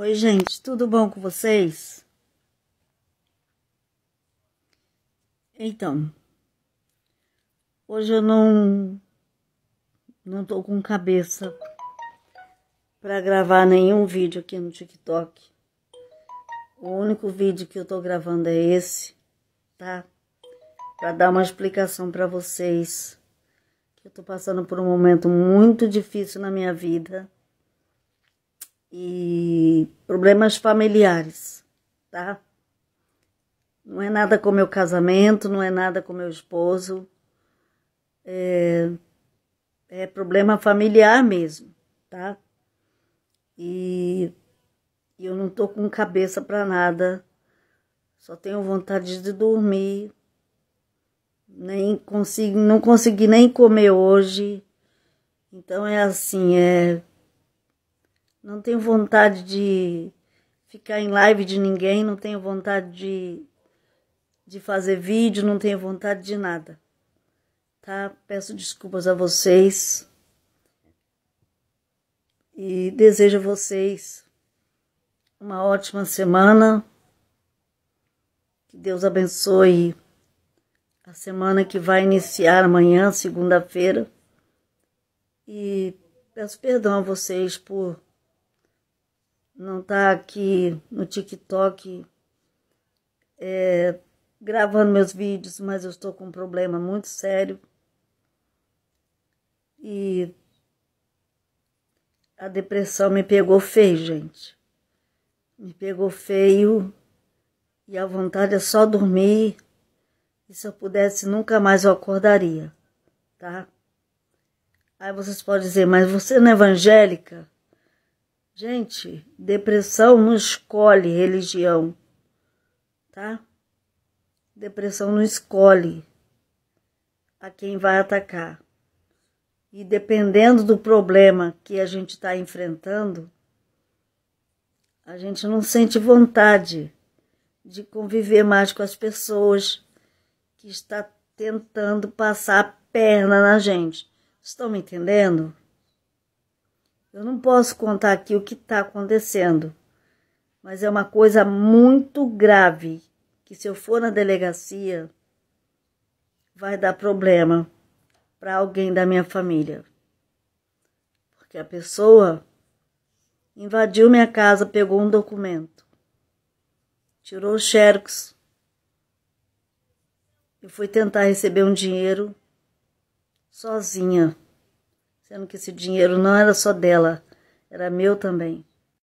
Oi, gente, tudo bom com vocês? Então, hoje eu não não tô com cabeça para gravar nenhum vídeo aqui no TikTok. O único vídeo que eu tô gravando é esse, tá? Para dar uma explicação para vocês que eu tô passando por um momento muito difícil na minha vida e problemas familiares, tá? Não é nada com meu casamento, não é nada com meu esposo. É, é problema familiar mesmo, tá? E eu não tô com cabeça para nada. Só tenho vontade de dormir. Nem consigo, não consegui nem comer hoje. Então é assim, é não tenho vontade de ficar em live de ninguém, não tenho vontade de, de fazer vídeo, não tenho vontade de nada. Tá? Peço desculpas a vocês. E desejo a vocês uma ótima semana. Que Deus abençoe a semana que vai iniciar amanhã, segunda-feira. E peço perdão a vocês por não tá aqui no TikTok é, gravando meus vídeos, mas eu estou com um problema muito sério. E a depressão me pegou feio, gente. Me pegou feio e a vontade é só dormir. E se eu pudesse, nunca mais eu acordaria, tá? Aí vocês podem dizer, mas você não é evangélica? Gente, depressão não escolhe religião, tá? Depressão não escolhe a quem vai atacar. E dependendo do problema que a gente está enfrentando, a gente não sente vontade de conviver mais com as pessoas que está tentando passar a perna na gente. Estão me entendendo? Eu não posso contar aqui o que está acontecendo, mas é uma coisa muito grave que se eu for na delegacia vai dar problema para alguém da minha família. Porque a pessoa invadiu minha casa, pegou um documento, tirou o xerox e foi tentar receber um dinheiro sozinha sendo que esse dinheiro não era só dela, era meu também.